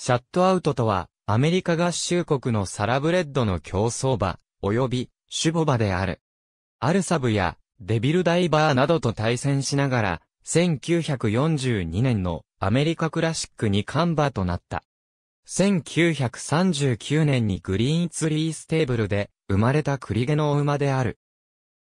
シャットアウトとは、アメリカ合衆国のサラブレッドの競争場、及び、守護馬である。アルサブや、デビルダイバーなどと対戦しながら、1942年のアメリカクラシックにカンバーとなった。1939年にグリーンツリーステーブルで生まれた栗毛の馬である。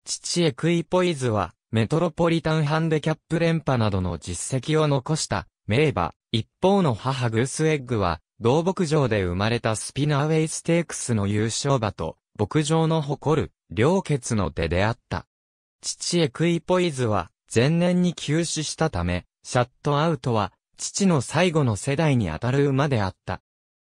父エクイポイズはメトロポリタンハンデキャップ連覇などの実績を残した名馬。一方の母グースエッグは、同牧場で生まれたスピナーウェイステークスの優勝馬と、牧場の誇る、両血の手であった。父エクイポイズは、前年に休止したため、シャットアウトは、父の最後の世代にあたる馬であった。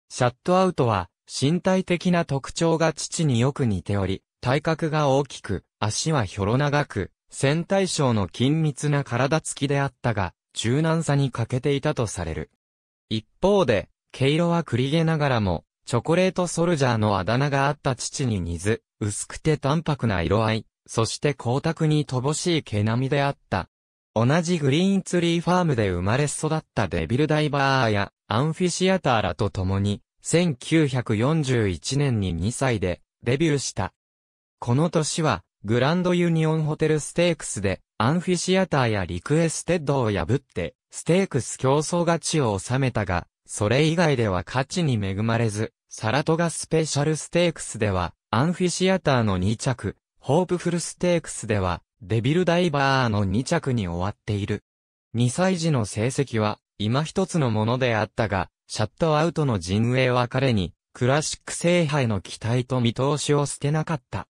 シャットアウトは、身体的な特徴が父によく似ており、体格が大きく、足はひょろ長く、戦隊称の緊密な体つきであったが、柔軟さに欠けていたとされる。一方で、毛色は栗毛ながらも、チョコレートソルジャーのあだ名があった父に似ず、薄くて淡白な色合い、そして光沢に乏しい毛並みであった。同じグリーンツリーファームで生まれ育ったデビルダイバーやアンフィシアターらと共に、1941年に2歳でデビューした。この年は、グランドユニオンホテルステークスで、アンフィシアターやリクエステッドを破って、ステークス競争勝ちを収めたが、それ以外では勝ちに恵まれず、サラトガスペシャルステークスでは、アンフィシアターの2着、ホープフルステークスでは、デビルダイバーの2着に終わっている。2歳児の成績は、今一つのものであったが、シャットアウトの陣営は彼に、クラシック制覇への期待と見通しを捨てなかった。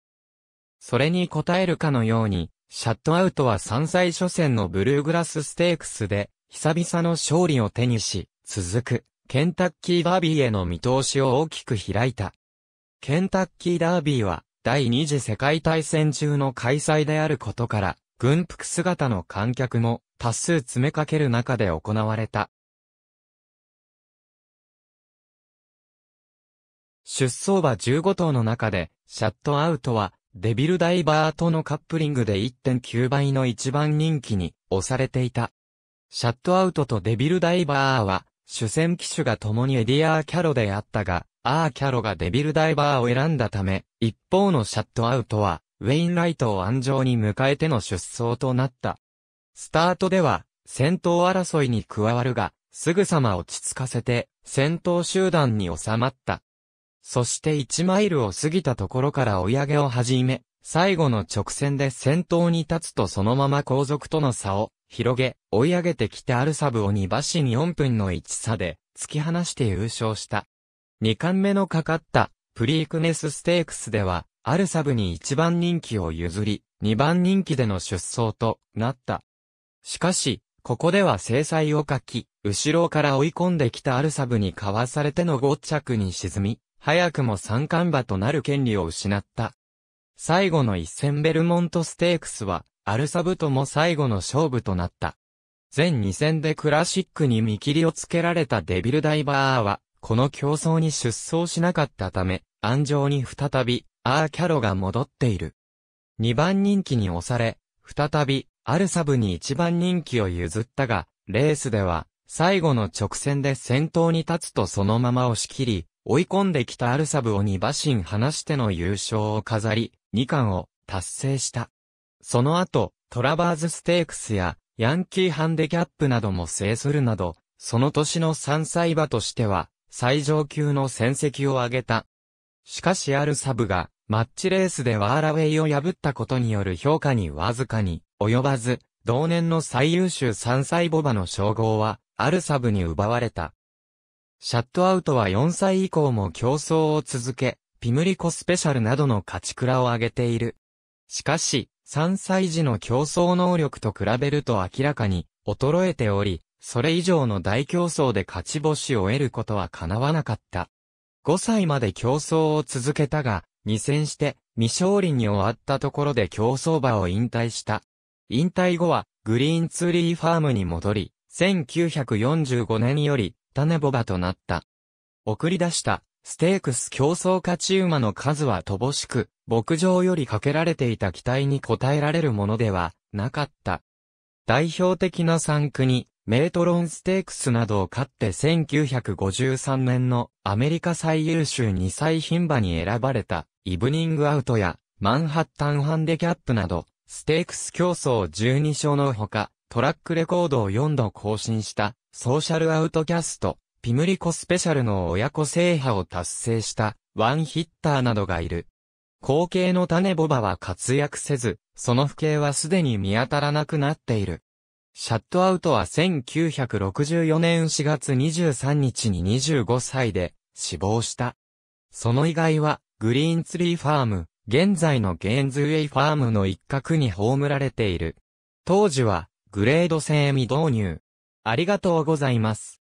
それに応えるかのように、シャットアウトは3歳初戦のブルーグラスステークスで、久々の勝利を手にし、続く、ケンタッキーダービーへの見通しを大きく開いた。ケンタッキーダービーは、第二次世界大戦中の開催であることから、軍服姿の観客も多数詰めかける中で行われた。出走馬15頭の中で、シャットアウトはデビルダイバーとのカップリングで1.9倍の一番人気に押されていた。シャットアウトとデビルダイバーは、主戦機種が共にエディアーキャロであったが、アーキャロがデビルダイバーを選んだため、一方のシャットアウトは、ウェインライトを安城に迎えての出走となった。スタートでは、戦闘争いに加わるが、すぐさま落ち着かせて、戦闘集団に収まった。そして1マイルを過ぎたところから追い上げを始め、最後の直線で先頭に立つとそのまま後続との差を広げ、追い上げてきてアルサブを2馬身4分の1差で突き放して優勝した。2冠目のかかったプリークネスステークスでは、アルサブに1番人気を譲り、2番人気での出走となった。しかし、ここでは制裁を書き、後ろから追い込んできたアルサブにかわされての5着に沈み、早くも三冠馬となる権利を失った。最後の一戦ベルモントステークスは、アルサブとも最後の勝負となった。全2戦でクラシックに見切りをつけられたデビルダイバーは、この競争に出走しなかったため、安城に再び、アーキャロが戻っている。2番人気に押され、再び、アルサブに1番人気を譲ったが、レースでは、最後の直線で先頭に立つとそのまま押し切り、追い込んできたアルサブを2馬身離しての優勝を飾り、2冠を達成した。その後、トラバーズステークスやヤンキーハンデキャップなども制するなど、その年の3歳馬としては最上級の戦績を上げた。しかしアルサブがマッチレースでワーラウェイを破ったことによる評価にわずかに及ばず、同年の最優秀3歳ボバの称号はアルサブに奪われた。シャットアウトは4歳以降も競争を続け、ピムリコスペシャルなどの勝ち倉を上げている。しかし、3歳児の競争能力と比べると明らかに衰えており、それ以上の大競争で勝ち星を得ることは叶わなかった。5歳まで競争を続けたが、2戦して未勝利に終わったところで競争場を引退した。引退後はグリーンツーリーファームに戻り、1945年より種ボバとなった。送り出した、ステークス競争勝ち馬の数は乏しく、牧場よりかけられていた期待に応えられるものではなかった。代表的な3区に、メートロンステークスなどを勝って1953年のアメリカ最優秀2歳牝馬に選ばれたイブニングアウトやマンハッタンハンデキャップなどステークス競争12勝のほかトラックレコードを4度更新した、ソーシャルアウトキャスト、ピムリコスペシャルの親子制覇を達成した、ワンヒッターなどがいる。後継の種ボバは活躍せず、その不景はすでに見当たらなくなっている。シャットアウトは1964年4月23日に25歳で死亡した。その以外は、グリーンツリーファーム、現在のゲーンズウェイファームの一角に葬られている。当時は、グレード制未導入。ありがとうございます。